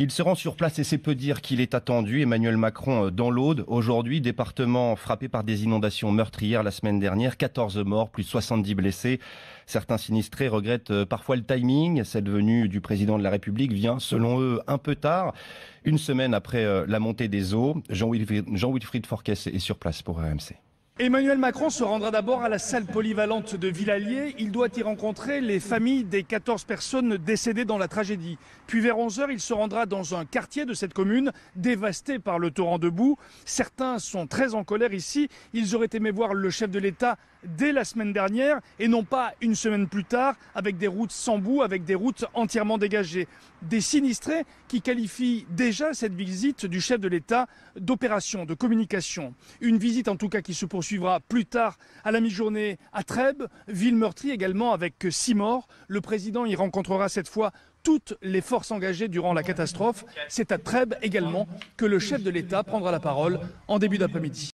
Il se rend sur place et c'est peu dire qu'il est attendu. Emmanuel Macron euh, dans l'Aude, aujourd'hui, département frappé par des inondations meurtrières la semaine dernière, 14 morts, plus 70 blessés. Certains sinistrés regrettent euh, parfois le timing. Cette venue du président de la République vient, selon eux, un peu tard, une semaine après euh, la montée des eaux. Jean-Wilfried Forquès est sur place pour RMC. Emmanuel Macron se rendra d'abord à la salle polyvalente de Villallier. Il doit y rencontrer les familles des 14 personnes décédées dans la tragédie. Puis vers 11h, il se rendra dans un quartier de cette commune dévasté par le torrent de boue. Certains sont très en colère ici. Ils auraient aimé voir le chef de l'État dès la semaine dernière et non pas une semaine plus tard avec des routes sans boue, avec des routes entièrement dégagées. Des sinistrés qui qualifient déjà cette visite du chef de l'État d'opération, de communication. Une visite en tout cas qui se poursuit Suivra plus tard à la mi-journée à Trèbes, ville meurtrie également avec six morts. Le président y rencontrera cette fois toutes les forces engagées durant la catastrophe. C'est à Trèbes également que le chef de l'État prendra la parole en début d'après-midi.